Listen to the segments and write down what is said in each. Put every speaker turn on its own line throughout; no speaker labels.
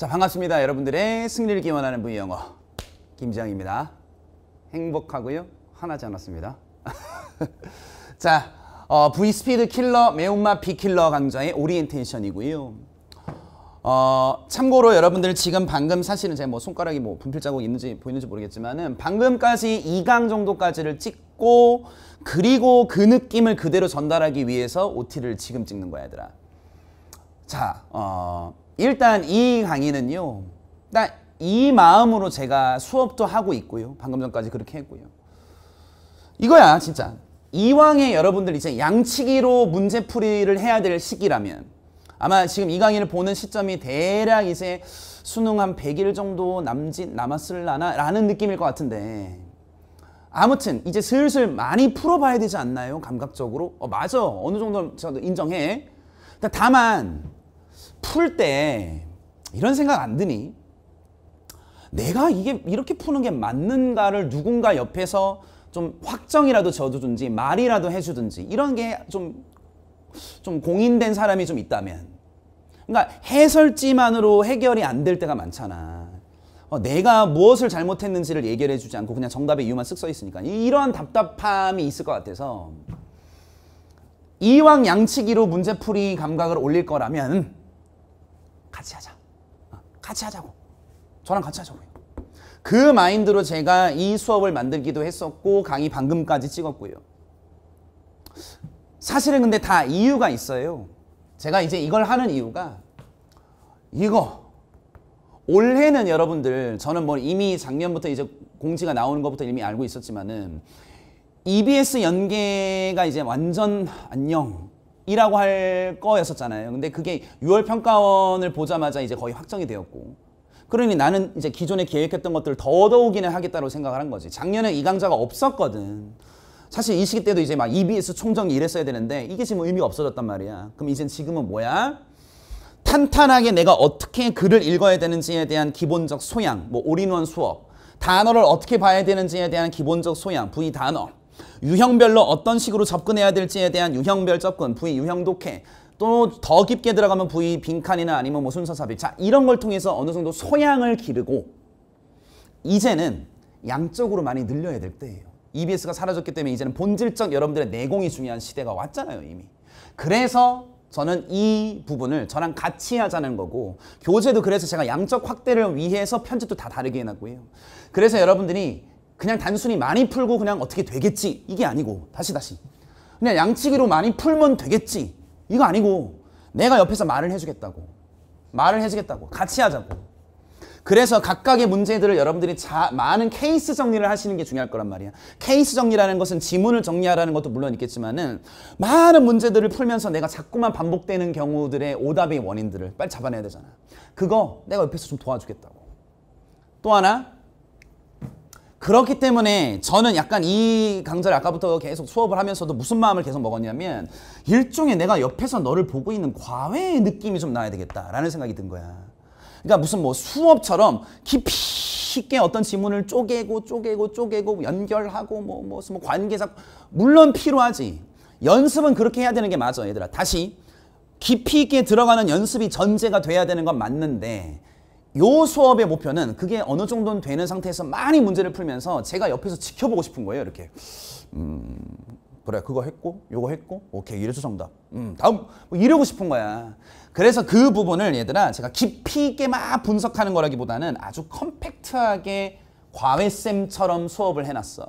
자 반갑습니다. 여러분들의 승리를 기원하는 V 영어 김지영입니다. 행복하고요 화나지 않았습니다. 자 어, V 스피드 킬러 매운맛 비킬러 강좌의 오리엔테이션이고요. 어, 참고로 여러분들 지금 방금 사실은 제 뭐 손가락이 뭐 분필 자국 있는지 보이는지 모르겠지만은 방금까지 2강 정도까지를 찍고 그리고 그 느낌을 그대로 전달하기 위해서 OT를 지금 찍는 거야 얘들아. 자, 어, 일단 이 강의는요. 일이 마음으로 제가 수업도 하고 있고요. 방금 전까지 그렇게 했고요. 이거야 진짜. 이왕에 여러분들 이제 양치기로 문제풀이를 해야 될 시기라면 아마 지금 이 강의를 보는 시점이 대략 이제 수능 한 100일 정도 남짓 남았을라나 라는 느낌일 것 같은데 아무튼 이제 슬슬 많이 풀어봐야 되지 않나요? 감각적으로? 어 맞아 어느 정도 저도 인정해 다만 풀때 이런 생각 안 드니? 내가 이게 이렇게 푸는 게 맞는가를 누군가 옆에서 좀 확정이라도 져주든지 말이라도 해주든지 이런 게좀좀 좀 공인된 사람이 좀 있다면 그러니까 해설지만으로 해결이 안 될 때가 많잖아 어, 내가 무엇을 잘못했는지를 얘기 해주지 않고 그냥 정답의 이유만 쓱 써 있으니까 이러한 답답함이 있을 것 같아서 이왕 양치기로 문제풀이 감각을 올릴 거라면 같이 하자. 어, 같이 하자고. 저랑 같이 하자고요. 그 마인드로 제가 이 수업을 만들기도 했었고 강의 방금까지 찍었고요. 사실은 근데 다 이유가 있어요. 제가 이제 이걸 하는 이유가 이거 올해는 여러분들 저는 뭐 이미 작년부터 이제 공지가 나오는 것부터 이미 알고 있었지만은 EBS 연계가 이제 완전 안녕 이라고 할 거였었잖아요. 근데 그게 6월 평가원을 보자마자 이제 거의 확정이 되었고. 그러니 나는 이제 기존에 계획했던 것들을 더더욱이나 하겠다고 생각을 한 거지. 작년에 이 강좌가 없었거든. 사실 이 시기 때도 이제 막 EBS 총정리 이랬어야 되는데 이게 지금 의미가 없어졌단 말이야. 그럼 이젠 지금은 뭐야? 탄탄하게 내가 어떻게 글을 읽어야 되는지에 대한 기본적 소양, 뭐 올인원 수업, 단어를 어떻게 봐야 되는지에 대한 기본적 소양, 부위 단어, 유형별로 어떤 식으로 접근해야 될지에 대한 유형별 접근, 부위 유형 독해, 또 더 깊게 들어가면 부위 빈칸이나 아니면 뭐 순서 삽입. 자, 이런 걸 통해서 어느 정도 소양을 기르고 이제는 양적으로 많이 늘려야 될 때예요. EBS가 사라졌기 때문에 이제는 본질적 여러분들의 내공이 중요한 시대가 왔잖아요, 이미. 그래서 저는 이 부분을 저랑 같이 하자는 거고 교재도 그래서 제가 양적 확대를 위해서 편집도 다 다르게 해놨고요. 그래서 여러분들이 그냥 단순히 많이 풀고 그냥 어떻게 되겠지 이게 아니고 다시 다시 그냥 양치기로 많이 풀면 되겠지 이거 아니고 내가 옆에서 말을 해주겠다고 말을 해주겠다고 같이 하자고 그래서 각각의 문제들을 여러분들이 자, 많은 케이스 정리를 하시는 게 중요할 거란 말이야. 케이스 정리라는 것은 지문을 정리하라는 것도 물론 있겠지만은 많은 문제들을 풀면서 내가 자꾸만 반복되는 경우들의 오답의 원인들을 빨리 잡아내야 되잖아. 그거 내가 옆에서 좀 도와주겠다고. 또 하나 그렇기 때문에 저는 약간 이 강좌를 아까부터 계속 수업을 하면서도 무슨 마음을 계속 먹었냐면 일종의 내가 옆에서 너를 보고 있는 과외의 느낌이 좀 나야 되겠다라는 생각이 든 거야. 그러니까 무슨 뭐 수업처럼 깊이 쉽게 어떤 지문을 쪼개고 쪼개고 쪼개고 연결하고 뭐, 뭐 무슨 뭐 관계사 물론 필요하지. 연습은 그렇게 해야 되는 게 맞아 얘들아. 다시 깊이 있게 들어가는 연습이 전제가 돼야 되는 건 맞는데 요 수업의 목표는 그게 어느 정도는 되는 상태에서 많이 문제를 풀면서 제가 옆에서 지켜보고 싶은 거예요. 이렇게 음, 그래 그거 했고 요거 했고 오케이 이래서 정답 음, 다음 뭐 이러고 싶은 거야. 그래서 그 부분을 얘들아 제가 깊이 있게 막 분석하는 거라기보다는 아주 컴팩트하게 과외쌤처럼 수업을 해놨어.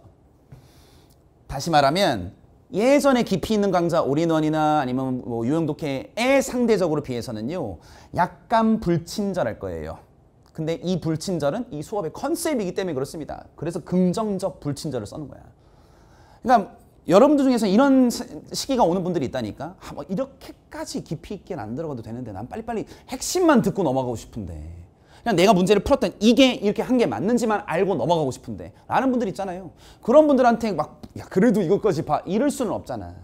다시 말하면 예전에 깊이 있는 강좌 올인원이나 아니면 뭐 유형독해에 상대적으로 비해서는요 약간 불친절할 거예요. 근데 이 불친절은 이 수업의 컨셉이기 때문에 그렇습니다. 그래서 긍정적 불친절을 써는 거야. 그러니까 여러분들 중에서 이런 시기가 오는 분들이 있다니까 아, 뭐 이렇게까지 깊이 있게안 들어가도 되는데 난 빨리빨리 핵심만 듣고 넘어가고 싶은데 그냥 내가 문제를 풀었던 이게 이렇게 한 게 맞는지만 알고 넘어가고 싶은데 라는 분들 있잖아요 그런 분들한테 막야 그래도 이것까지 봐 이럴 수는 없잖아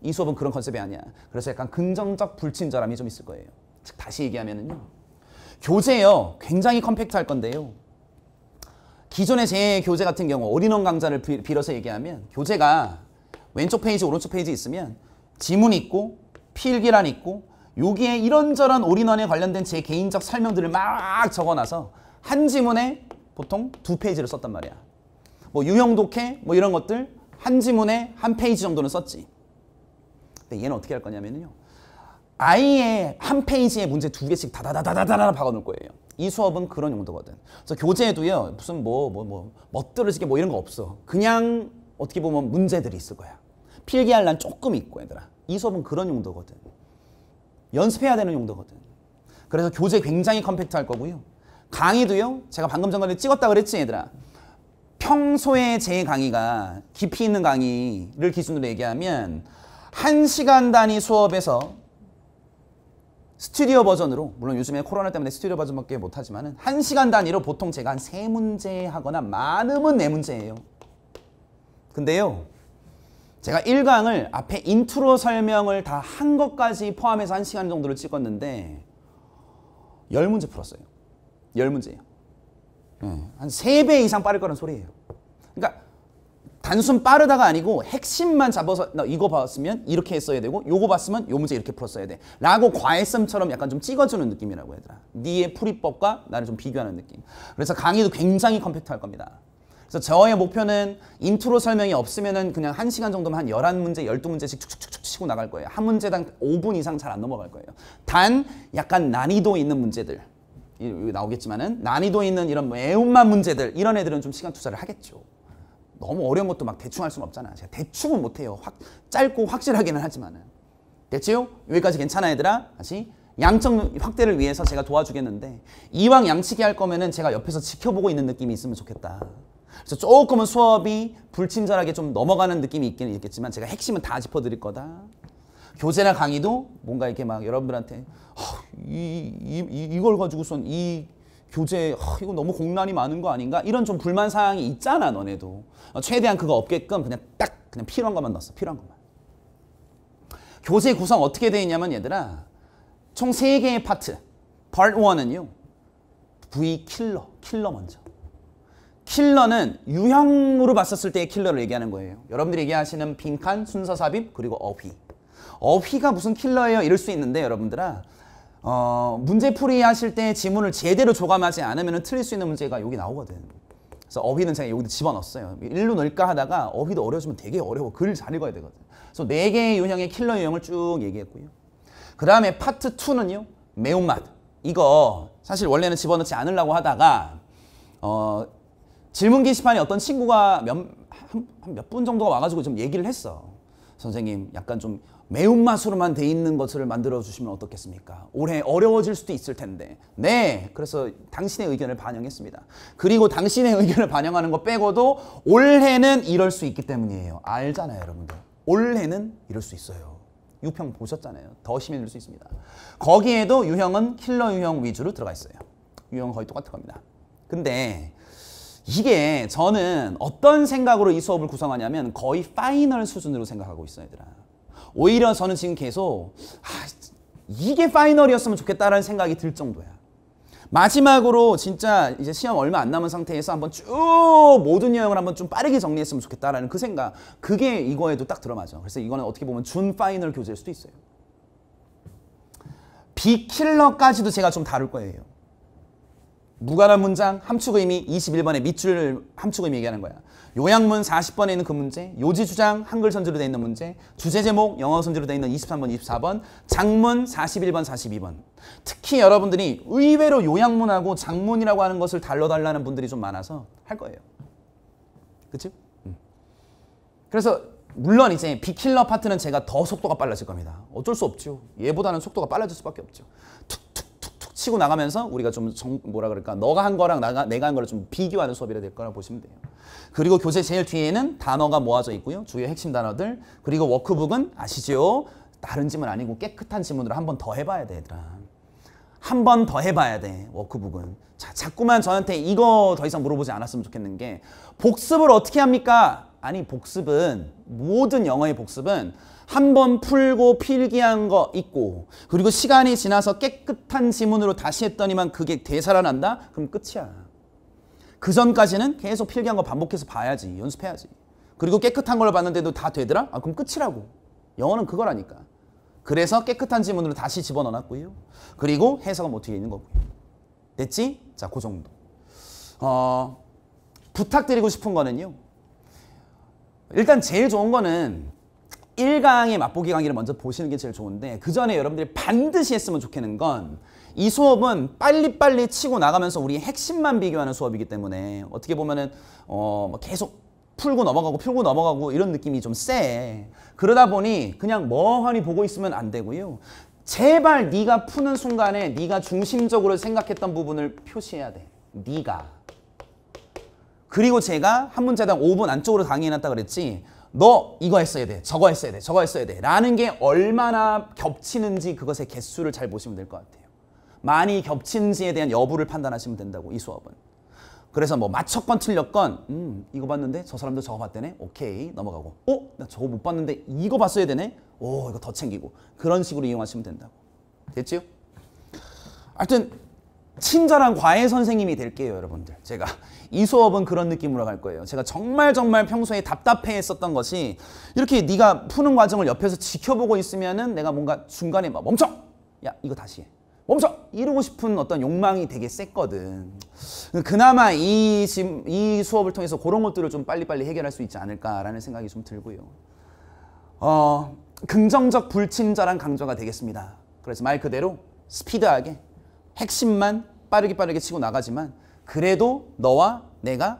이 수업은 그런 컨셉이 아니야 그래서 약간 긍정적 불친절함이 좀 있을 거예요 즉 다시 얘기하면은요 교재요. 굉장히 컴팩트할 건데요. 기존의 제 교재 같은 경우 어린원 강좌를 빌어서 얘기하면 교재가 왼쪽 페이지 오른쪽 페이지 있으면 지문 있고 필기란 있고 여기에 이런저런 올인원에 관련된 제 개인적 설명들을 막 적어놔서 한 지문에 보통 두 페이지를 썼단 말이야. 뭐 유형 독해 뭐 이런 것들 한 지문에 한 페이지 정도는 썼지. 근데 얘는 어떻게 할 거냐면요. 아예 한 페이지에 문제 두 개씩 다다다다다다 박아놓을 거예요. 이 수업은 그런 용도거든. 그래서 교재도요 에 무슨 뭐뭐뭐 뭐, 뭐, 멋들어지게 뭐 이런 거 없어. 그냥 어떻게 보면 문제들이 있을 거야. 필기할 난 조금 있고 얘들아. 이 수업은 그런 용도거든. 연습해야 되는 용도거든. 그래서 교재 굉장히 컴팩트 할 거고요. 강의도요. 제가 방금 전에 찍었다 그랬지 얘들아. 평소에 제 강의가 깊이 있는 강의를 기준으로 얘기하면 1시간 단위 수업에서 스튜디오 버전으로 물론 요즘에 코로나 때문에 스튜디오 버전밖에 못하지만 은한시간 단위로 보통 제가 한 세문제 하거나 많으면 네문제예요 근데요 제가 1강을 앞에 인트로 설명을 다 한 것까지 포함해서 1시간 정도를 찍었는데 10문제 풀었어요 10문제예요 네. 한 3배 이상 빠를 거란 소리예요 그러니까 단순 빠르다가 아니고 핵심만 잡아서 나 이거 봤으면 이렇게 했어야 되고 요거 봤으면 요 문제 이렇게 풀었어야 돼 라고 과외쌤처럼 약간 좀 찍어주는 느낌이라고 해야 되나 니의 풀이법과 나를 좀 비교하는 느낌 그래서 강의도 굉장히 컴팩트할 겁니다 그래서 저의 목표는 인트로 설명이 없으면은 그냥 한시간 정도면 한 열한 문제 열두 문제씩 쭉쭉쭉쭉 치고 나갈 거예요 한 문제당 오 분 이상 잘 안 넘어갈 거예요 단 약간 난이도 있는 문제들 여기 나오겠지만은 난이도 있는 이런 뭐 애운만 문제들 이런 애들은 좀 시간 투자를 하겠죠 너무 어려운 것도 막 대충 할 수는 없잖아. 제가 대충은 못해요. 확 짧고 확실하기는 하지만은. 됐지요? 여기까지 괜찮아 얘들아? 다시 양적 확대를 위해서 제가 도와주겠는데 이왕 양치기 할 거면은 제가 옆에서 지켜보고 있는 느낌이 있으면 좋겠다. 그래서 조금은 수업이 불친절하게 좀 넘어가는 느낌이 있기는 있겠지만 제가 핵심은 다 짚어드릴 거다. 교재나 강의도 뭔가 이렇게 막 여러분들한테 이, 이, 이, 이걸 가지고선 이 교재 이거 너무 공란이 많은 거 아닌가 이런 좀 불만 사항이 있잖아 너네도 어, 최대한 그거 없게끔 그냥 딱 그냥 필요한 것만 넣었어 필요한 것만 교재 구성 어떻게 돼 있냐면 얘들아 총 3개의 파트 part 1은요 V 킬러 킬러 먼저 킬러는 유형으로 봤었을 때의 킬러를 얘기하는 거예요 여러분들이 얘기하시는 빈칸 순서 삽입 그리고 어휘 어휘가 무슨 킬러예요 이럴 수 있는데 여러분들아 어, 문제풀이 하실 때 지문을 제대로 조감하지 않으면 틀릴 수 있는 문제가 여기 나오거든. 그래서 어휘는 제가 여기도 집어넣었어요. 일로 넣을까 하다가 어휘도 어려워지면 되게 어려워. 글 잘 읽어야 되거든. 그래서 네 개의 유형의 킬러 유형을 쭉 얘기했고요. 그 다음에 파트 2는요. 매운맛. 이거 사실 원래는 집어넣지 않으려고 하다가 어, 질문 게시판에 어떤 친구가 몇분몇 몇분 정도가 와가지고 좀 얘기를 했어. 선생님 약간 좀 매운맛으로만 돼 있는 것을 만들어 주시면 어떻겠습니까? 올해 어려워질 수도 있을 텐데. 네. 그래서 당신의 의견을 반영했습니다. 그리고 당신의 의견을 반영하는 거 빼고도 올해는 이럴 수 있기 때문이에요. 알잖아요, 여러분들. 올해는 이럴 수 있어요. 유형 보셨잖아요. 더 심해질 수 있습니다. 거기에도 유형은 킬러 유형 위주로 들어가 있어요. 유형은 거의 똑같은 겁니다. 근데 이게 저는 어떤 생각으로 이 수업을 구성하냐면 거의 파이널 수준으로 생각하고 있어요, 얘들아. 오히려 저는 지금 계속 아, 이게 파이널이었으면 좋겠다라는 생각이 들 정도야. 마지막으로 진짜 이제 시험 얼마 안 남은 상태에서 한번 쭉 모든 여행을 한번 좀 빠르게 정리했으면 좋겠다라는 그 생각 그게 이거에도 딱 들어맞아 그래서 이거는 어떻게 보면 준 파이널 교재일 수도 있어요 비킬러까지도 제가 좀 다룰 거예요 무관한 문장 함축 의미 21번의 밑줄 함축 의미 얘기하는 거야 요양문 40번에 있는 그 문제, 요지 주장 한글 선지로 되어 있는 문제, 주제 제목 영어 선지로 되어 있는 23번, 24번, 장문 41번, 42번. 특히 여러분들이 의외로 요양문하고 장문이라고 하는 것을 달러달라는 분들이 좀 많아서 할 거예요. 그치? 음. 그래서 물론 이제 비킬러 파트는 제가 더 속도가 빨라질 겁니다. 어쩔 수 없죠. 얘보다는 속도가 빨라질 수밖에 없죠. 툭 치고 나가면서 우리가 좀 정, 뭐라 그럴까 너가 한 거랑 나가, 내가 한 거를 좀 비교하는 수업이라 될 거라고 보시면 돼요. 그리고 교재 제일 뒤에는 단어가 모아져 있고요. 주요 핵심 단어들 그리고 워크북은 아시죠? 다른 지문 아니고 깨끗한 지문으로 한 번 더 해봐야 되더라. 한번 더 해봐야 돼 워크북은. 자, 자꾸만 저한테 이거 더 이상 물어보지 않았으면 좋겠는 게 복습을 어떻게 합니까? 아니 복습은 모든 영어의 복습은 한 번 풀고 필기한 거 있고 그리고 시간이 지나서 깨끗한 지문으로 다시 했더니만 그게 되살아난다? 그럼 끝이야. 그 전까지는 계속 필기한 거 반복해서 봐야지 연습해야지. 그리고 깨끗한 걸 봤는데도 다 되더라? 아 그럼 끝이라고. 영어는 그거라니까. 그래서 깨끗한 지문으로 다시 집어넣어놨고요. 그리고 해석은 뭐 뒤에 있는 거고요. 됐지? 자, 그 정도. 어, 부탁드리고 싶은 거는요. 일단 제일 좋은 거는 1강의 맛보기 강의를 먼저 보시는 게 제일 좋은데 그 전에 여러분들이 반드시 했으면 좋겠는 건 이 수업은 빨리빨리 치고 나가면서 우리 핵심만 비교하는 수업이기 때문에 어떻게 보면은 어 뭐 계속 풀고 넘어가고 풀고 넘어가고 이런 느낌이 좀 세. 그러다 보니 그냥 멍하니 보고 있으면 안 되고요. 제발 네가 푸는 순간에 네가 중심적으로 생각했던 부분을 표시해야 돼. 네가. 그리고 제가 한 문제당 5분 안쪽으로 강의해놨다 그랬지 너 이거 했어야 돼 저거 했어야 돼 저거 했어야 돼 라는 게 얼마나 겹치는지 그것의 개수를 잘 보시면 될 것 같아요 많이 겹치는지에 대한 여부를 판단하시면 된다고 이 수업은 그래서 뭐 맞췄건 틀렸건 음 이거 봤는데 저 사람도 저거 봤대네 오케이 넘어가고 어? 나 저거 못 봤는데 이거 봤어야 되네 오 이거 더 챙기고 그런 식으로 이용하시면 된다고 됐지요? 하여튼 친절한 과외 선생님이 될게요 여러분들 제가 이 수업은 그런 느낌으로 갈 거예요 제가 정말 정말 평소에 답답해 했었던 것이 이렇게 네가 푸는 과정을 옆에서 지켜보고 있으면은 내가 뭔가 중간에 막 멈춰 야 이거 다시 해 멈춰 이루고 싶은 어떤 욕망이 되게 셌거든 그나마 이, 지금 이 수업을 통해서 그런 것들을 좀 빨리빨리 해결할 수 있지 않을까라는 생각이 좀 들고요 어 긍정적 불친절한 강조가 되겠습니다 그래서 말 그대로 스피드하게 핵심만 빠르게 빠르게 치고 나가지만 그래도 너와 내가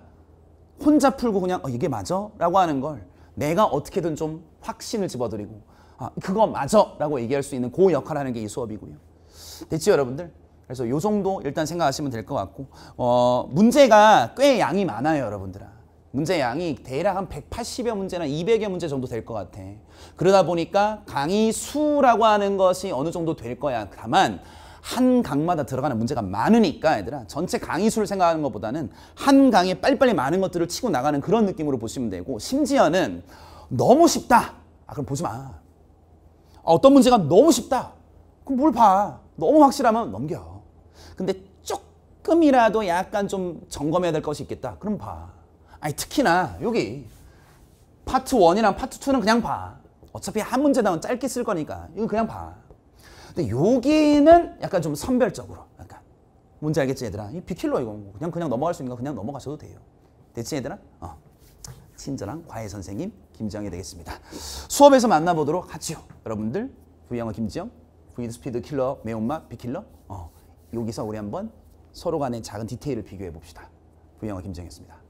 혼자 풀고 그냥 어, 이게 맞아? 라고 하는 걸 내가 어떻게든 좀 확신을 집어드리고 아, 그거 맞아! 라고 얘기할 수 있는 그 역할을 하는 게 이 수업이고요. 됐죠 여러분들? 그래서 요 정도 일단 생각하시면 될 것 같고 어, 문제가 꽤 양이 많아요 여러분들아. 문제 양이 대략 한 180여 문제나 200여 문제 정도 될 것 같아. 그러다 보니까 강의 수라고 하는 것이 어느 정도 될 거야. 다만 한 강마다 들어가는 문제가 많으니까 얘들아 전체 강의 수를 생각하는 것보다는 한 강에 빨리빨리 많은 것들을 치고 나가는 그런 느낌으로 보시면 되고 심지어는 너무 쉽다. 아 그럼 보지 마. 아, 어떤 문제가 너무 쉽다. 그럼 뭘 봐. 너무 확실하면 넘겨. 근데 조금이라도 약간 좀 점검해야 될 것이 있겠다. 그럼 봐. 아니 특히나 여기 파트 1이랑 파트 2는 그냥 봐. 어차피 한 문제 당은 짧게 쓸 거니까 이거 그냥 봐. 근데 여기는 약간 좀 선별적으로 약간 뭔지 알겠지 얘들아? 이 비킬러 이거 뭐 그냥 그냥 넘어갈 수 있는 거 그냥 넘어가셔도 돼요. 대체 얘들아? 어. 친절한 과외 선생님 김지영이 되겠습니다. 수업에서 만나보도록 하죠 여러분들 V영어 김지영, V스피드 킬러 매운맛 비킬러 어. 여기서 우리 한번 서로 간의 작은 디테일을 비교해 봅시다. V영어 김지영이었습니다.